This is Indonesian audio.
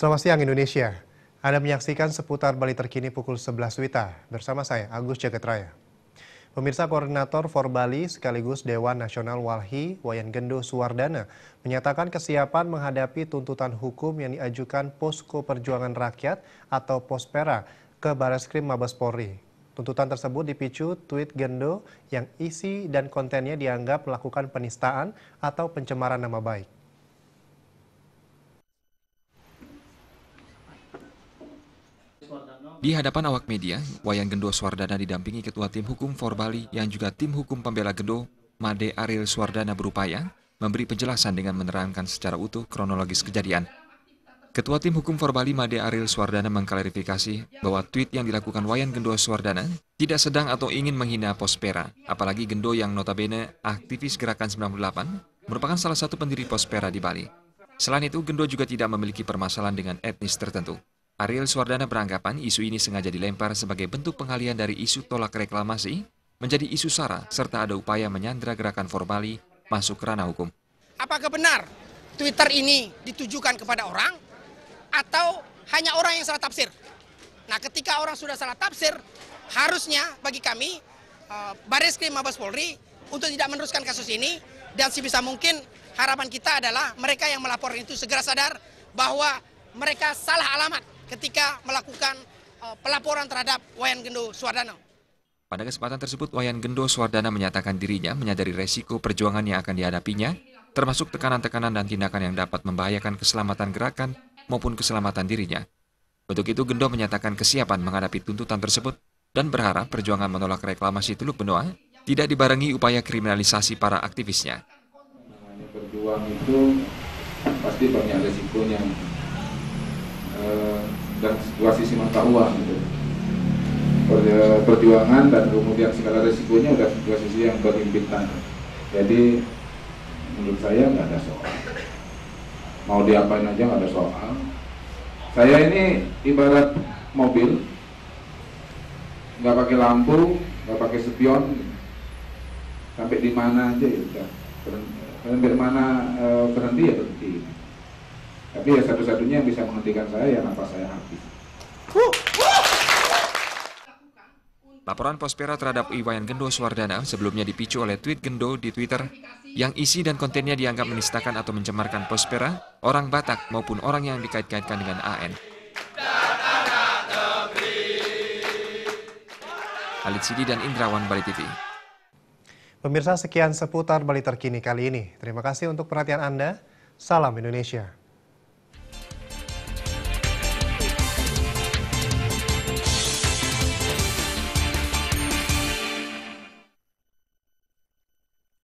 Selamat siang Indonesia. Anda menyaksikan seputar Bali terkini pukul 11 WITA bersama saya Agus Jagetraya. Pemirsa Koordinator For Bali sekaligus Dewan Nasional Walhi Wayan Gendo Suwardana menyatakan kesiapan menghadapi tuntutan hukum yang diajukan Posko Perjuangan Rakyat atau Pospera ke Bareskrim Mabes Polri. Tuntutan tersebut dipicu tweet Gendo yang isi dan kontennya dianggap melakukan penistaan atau pencemaran nama baik. Di hadapan awak media, Wayan Gendo Swardana didampingi Ketua Tim Hukum For Bali yang juga Tim Hukum Pembela Gendo, Made Aril Swardana berupaya memberi penjelasan dengan menerangkan secara utuh kronologis kejadian. Ketua Tim Hukum For Bali Made Aril Swardana mengklarifikasi bahwa tweet yang dilakukan Wayan Gendo Swardana tidak sedang atau ingin menghina Pospera, apalagi Gendo yang notabene aktivis Gerakan 98 merupakan salah satu pendiri Pospera di Bali. Selain itu, Gendo juga tidak memiliki permasalahan dengan etnis tertentu. Ariel Suardana beranggapan isu ini sengaja dilempar sebagai bentuk pengalian dari isu tolak reklamasi menjadi isu sara serta ada upaya menyandra gerakan formali masuk ranah hukum. Apakah benar Twitter ini ditujukan kepada orang atau hanya orang yang salah tafsir? Nah, ketika orang sudah salah tafsir, harusnya bagi kami eh, Baris Krim Mabes Polri untuk tidak meneruskan kasus ini dan sebisa mungkin harapan kita adalah mereka yang melapor itu segera sadar bahwa mereka salah alamat ketika melakukan eh, pelaporan terhadap Wayan Gendo Suwardana. Pada kesempatan tersebut, Wayan Gendo Suwardana menyatakan dirinya menyadari resiko perjuangan yang akan dihadapinya, termasuk tekanan-tekanan dan tindakan yang dapat membahayakan keselamatan gerakan maupun keselamatan dirinya. Untuk itu, Gendo menyatakan kesiapan menghadapi tuntutan tersebut dan berharap perjuangan menolak reklamasi Teluk Benoa tidak dibarengi upaya kriminalisasi para aktivisnya. Namanya berjuang itu pasti banyak resikonya. Eh, dan dua sisi mata uang gitu perjuangan dan kemudian segala resikonya udah dua sisi yang berimpitan jadi menurut saya nggak ada soal mau diapain aja nggak ada soal saya ini ibarat mobil nggak pakai lampu nggak pakai spion sampai di mana aja ya udah sampai mana eh, berhenti ya berhenti tapi ya satu-satunya yang bisa menghentikan saya ya napas saya habis. Laporan Pospera terhadap Iwayan Gendo Swardana sebelumnya dipicu oleh tweet Gendo di Twitter yang isi dan kontennya dianggap menistakan atau mencemarkan Pospera, orang Batak maupun orang yang dikait-kaitkan dengan AN. Khalid Sidi dan Indrawan Bali TV. Pemirsa sekian seputar Bali terkini kali ini. Terima kasih untuk perhatian Anda. Salam Indonesia.